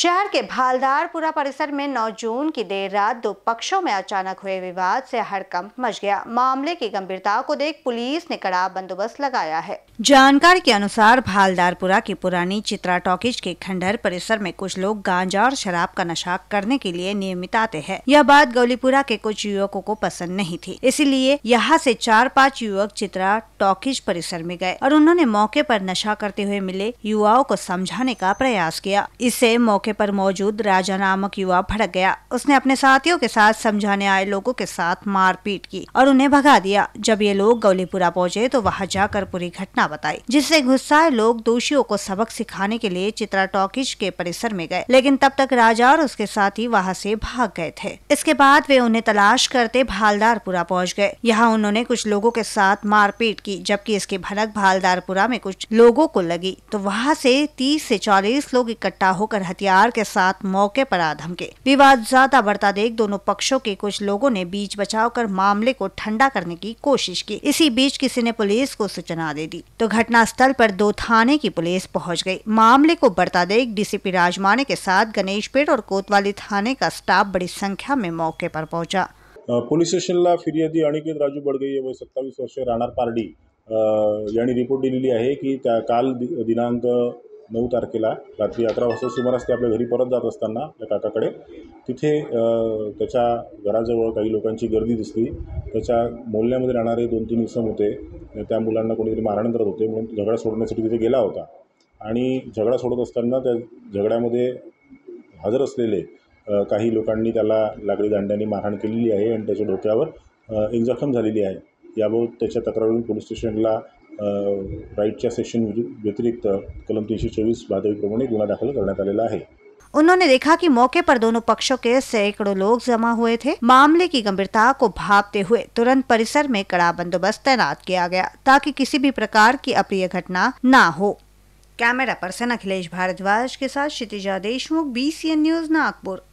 शहर के भालदारपुरा परिसर में 9 जून की देर रात दो पक्षों में अचानक हुए विवाद से हड़कंप मच गया मामले की गंभीरता को देख पुलिस ने कड़ा बंदोबस्त लगाया है जानकारी के अनुसार भालदारपुरा की पुरानी चित्रा टॉकीज के खंडहर परिसर में कुछ लोग गांजा और शराब का नशा करने के लिए नियमित आते हैं यह बात गौलीपुरा के कुछ युवकों को पसंद नहीं थी इसीलिए यहाँ ऐसी चार पाँच युवक चित्रा टॉकीज परिसर में गए और उन्होंने मौके पर नशा करते हुए मिले युवाओं को समझाने का प्रयास किया इससे मौके पर मौजूद राजा नामक युवा भड़क गया उसने अपने साथियों के साथ समझाने आए लोगों के साथ मारपीट की और उन्हें भगा दिया जब ये लोग गौलीपुरा पहुंचे तो वहां जाकर पूरी घटना बताई जिससे गुस्साए लोग दोषियों को सबक सिखाने के लिए चित्रा टॉकीज के परिसर में गए लेकिन तब तक राजा और उसके साथी वहाँ से भाग गए थे इसके बाद वे उन्हें तलाश करते भालदारपुरा पहुँच गए यहाँ उन्होंने कुछ लोगों के साथ मारपीट की की जबकि इसकी भनक भालदारपुरा में कुछ लोगों को लगी तो वहाँ से 30 से 40 लोग इकट्ठा होकर हथियार के साथ मौके पर आ धमके विवाद ज्यादा बढ़ता देख दोनों पक्षों के कुछ लोगों ने बीच बचाव कर मामले को ठंडा करने की कोशिश की इसी बीच किसी ने पुलिस को सूचना दे दी तो घटना स्थल पर दो थाने की पुलिस पहुंच गई मामले को बढ़ता देख डीसीपी राजमाने के साथ गणेश पेट और कोतवाली थाने का स्टाफ बड़ी संख्या में मौके पर पहुंचा पोलीस स्टेशनला फिर्यादी अनिकेत राजू बडगे वय सत्तावीस वर्ष राहणार पारडी यांनी रिपोर्ट दिलेली आहे की त्या काल दिनांक नऊ तारखेला रात्री अकरा वाजता सुमारास ते आपल्या घरी परत जात असताना त्या काकाकडे तिथे त्याच्या घराजवळ काही लोकांची गर्दी दिसली त्याच्या मोहल्ल्यामध्ये राहणारे दोन तीन इसम होते त्या मुलांना कोणीतरी मारहाण करत होते म्हणून झगडा सोडण्यासाठी तिथे गेला होता आणि झगडा सोडत असताना त्या झगड्यामध्ये हजर असलेले काही लोकांनी त्याला लागडी दांड्याने मारहाण के लिए आणि त्याच्या डोक्यावर एक जखम झालेली आहे याबाबत त्याच्या तक्रारीवरून पोलिस स्टेशनला राईटच्या सेक्शन व्यतिरिक्त कलम तीन सौ चौबीस गुन्हा प्रमाण गुना दाखिल कर उन्होंने देखा कि मौके पर दोनों पक्षों के सैकड़ों लोग जमा हुए थे मामले की गंभीरता को भापते हुए तुरंत परिसर में कड़ा बंदोबस्त तैनात किया गया ताकि किसी भी प्रकार की अप्रिय घटना ना हो कैमरा पर्सन अखिलेश भारद्वाज के साथ क्षितिजा देशमुख बी न्यूज नागपुर